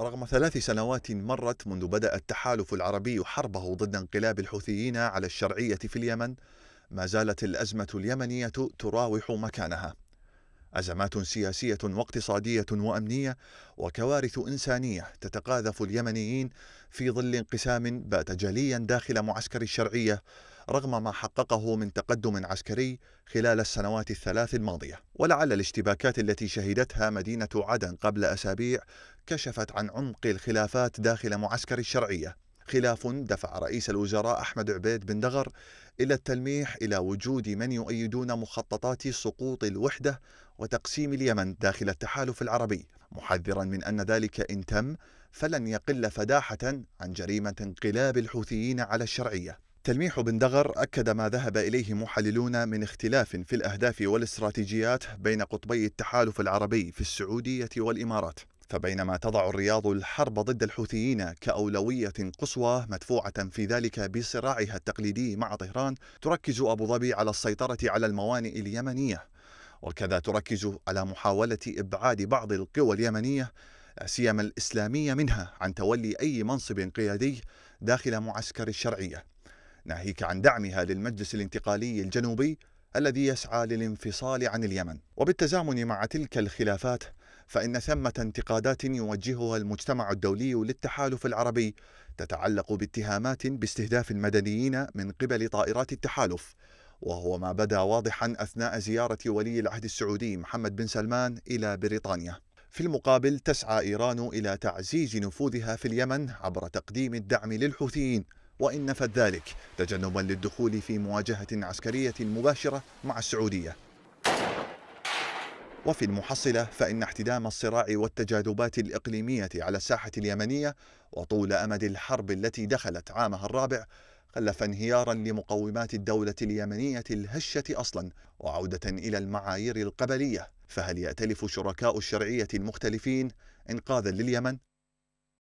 رغم ثلاث سنوات مرت منذ بدأ التحالف العربي حربه ضد انقلاب الحوثيين على الشرعية في اليمن ما زالت الأزمة اليمنية تراوح مكانها أزمات سياسية واقتصادية وأمنية وكوارث إنسانية تتقاذف اليمنيين في ظل انقسام بات جليا داخل معسكر الشرعية رغم ما حققه من تقدم عسكري خلال السنوات الثلاث الماضية ولعل الاشتباكات التي شهدتها مدينة عدن قبل أسابيع كشفت عن عمق الخلافات داخل معسكر الشرعية خلاف دفع رئيس الوزراء أحمد عبيد بن دغر إلى التلميح إلى وجود من يؤيدون مخططات سقوط الوحدة وتقسيم اليمن داخل التحالف العربي محذرا من أن ذلك إن تم فلن يقل فداحة عن جريمة انقلاب الحوثيين على الشرعية تلميح بن دغر أكد ما ذهب إليه محللون من اختلاف في الأهداف والاستراتيجيات بين قطبي التحالف العربي في السعودية والإمارات فبينما تضع الرياض الحرب ضد الحوثيين كأولوية قصوى مدفوعة في ذلك بصراعها التقليدي مع طهران تركز أبو ظبي على السيطرة على الموانئ اليمنية وكذا تركز على محاولة إبعاد بعض القوى اليمنية سيما الإسلامية منها عن تولي أي منصب قيادي داخل معسكر الشرعية ناهيك عن دعمها للمجلس الانتقالي الجنوبي الذي يسعى للانفصال عن اليمن وبالتزامن مع تلك الخلافات فإن ثمة انتقادات يوجهها المجتمع الدولي للتحالف العربي تتعلق باتهامات باستهداف المدنيين من قبل طائرات التحالف وهو ما بدا واضحا أثناء زيارة ولي العهد السعودي محمد بن سلمان إلى بريطانيا في المقابل تسعى إيران إلى تعزيز نفوذها في اليمن عبر تقديم الدعم للحوثيين وإن نفت ذلك تجنبا للدخول في مواجهة عسكرية مباشرة مع السعودية وفي المحصلة فإن احتدام الصراع والتجاذبات الإقليمية على الساحة اليمنية وطول أمد الحرب التي دخلت عامها الرابع خلف انهيارا لمقومات الدولة اليمنية الهشة أصلا وعودة إلى المعايير القبلية فهل يأتلف شركاء الشرعية المختلفين إنقاذا لليمن؟